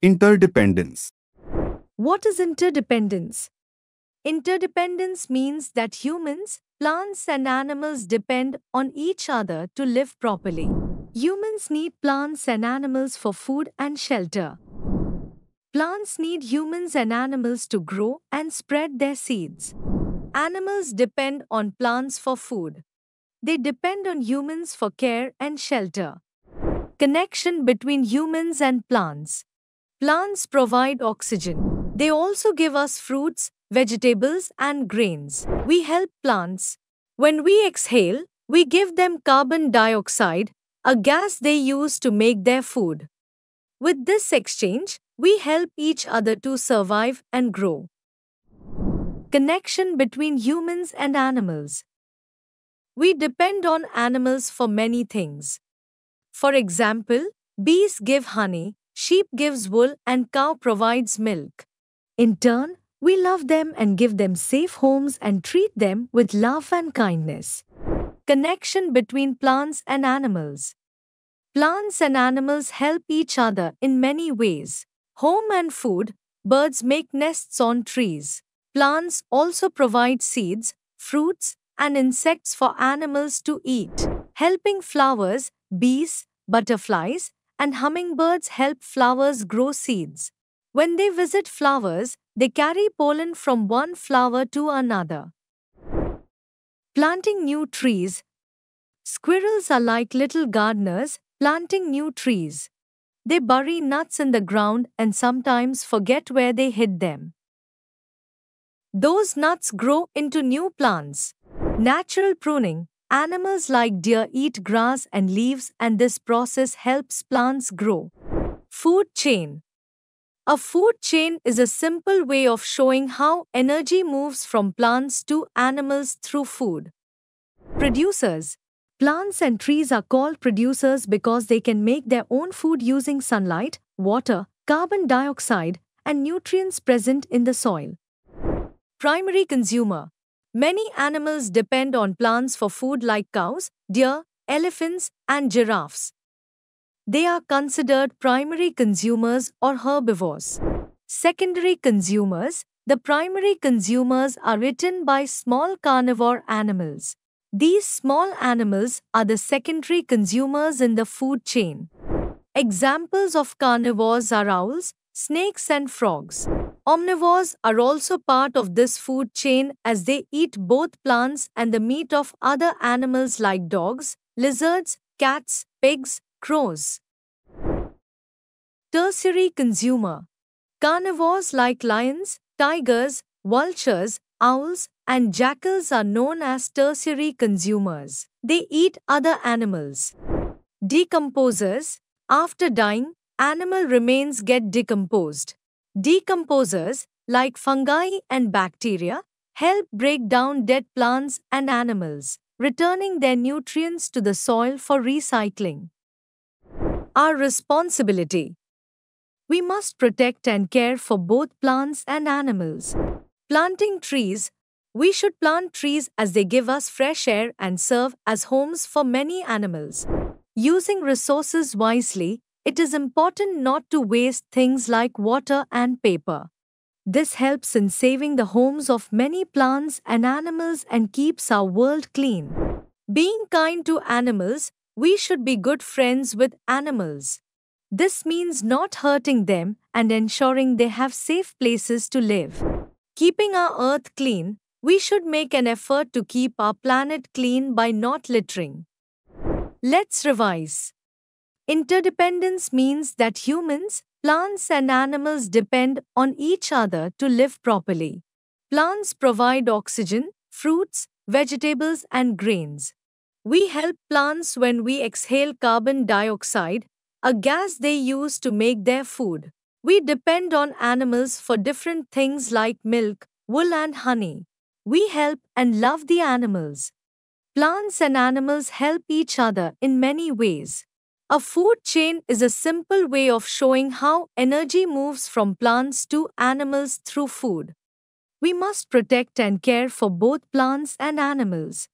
Interdependence. What is interdependence? Interdependence means that humans, plants, and animals depend on each other to live properly. Humans need plants and animals for food and shelter. Plants need humans and animals to grow and spread their seeds. Animals depend on plants for food. They depend on humans for care and shelter. Connection between humans and plants. Plants provide oxygen. They also give us fruits, vegetables, and grains. We help plants. When we exhale, we give them carbon dioxide, a gas they use to make their food. With this exchange, we help each other to survive and grow. Connection between humans and animals. We depend on animals for many things. For example, bees give honey, Sheep gives wool and cow provides milk. In turn, we love them and give them safe homes and treat them with love and kindness. Connection between plants and animals. Plants and animals help each other in many ways. Home and food, birds make nests on trees. Plants also provide seeds, fruits, and insects for animals to eat, helping flowers, bees, butterflies, and hummingbirds help flowers grow seeds. When they visit flowers, they carry pollen from one flower to another. Planting new trees. Squirrels are like little gardeners planting new trees. They bury nuts in the ground and sometimes forget where they hid them. Those nuts grow into new plants. Natural pruning. Animals like deer eat grass and leaves, and this process helps plants grow. Food chain A food chain is a simple way of showing how energy moves from plants to animals through food. Producers Plants and trees are called producers because they can make their own food using sunlight, water, carbon dioxide, and nutrients present in the soil. Primary consumer Many animals depend on plants for food like cows, deer, elephants, and giraffes. They are considered primary consumers or herbivores. Secondary consumers The primary consumers are eaten by small carnivore animals. These small animals are the secondary consumers in the food chain. Examples of carnivores are owls, snakes, and frogs. Omnivores are also part of this food chain as they eat both plants and the meat of other animals like dogs, lizards, cats, pigs, crows. Tertiary consumer Carnivores like lions, tigers, vultures, owls, and jackals are known as tertiary consumers. They eat other animals. Decomposers After dying, animal remains get decomposed. Decomposers, like fungi and bacteria, help break down dead plants and animals, returning their nutrients to the soil for recycling. Our responsibility We must protect and care for both plants and animals. Planting trees we should plant trees as they give us fresh air and serve as homes for many animals. Using resources wisely, it is important not to waste things like water and paper. This helps in saving the homes of many plants and animals and keeps our world clean. Being kind to animals, we should be good friends with animals. This means not hurting them and ensuring they have safe places to live. Keeping our earth clean, we should make an effort to keep our planet clean by not littering. Let's revise. Interdependence means that humans, plants, and animals depend on each other to live properly. Plants provide oxygen, fruits, vegetables, and grains. We help plants when we exhale carbon dioxide, a gas they use to make their food. We depend on animals for different things like milk, wool, and honey. We help and love the animals. Plants and animals help each other in many ways. A food chain is a simple way of showing how energy moves from plants to animals through food. We must protect and care for both plants and animals,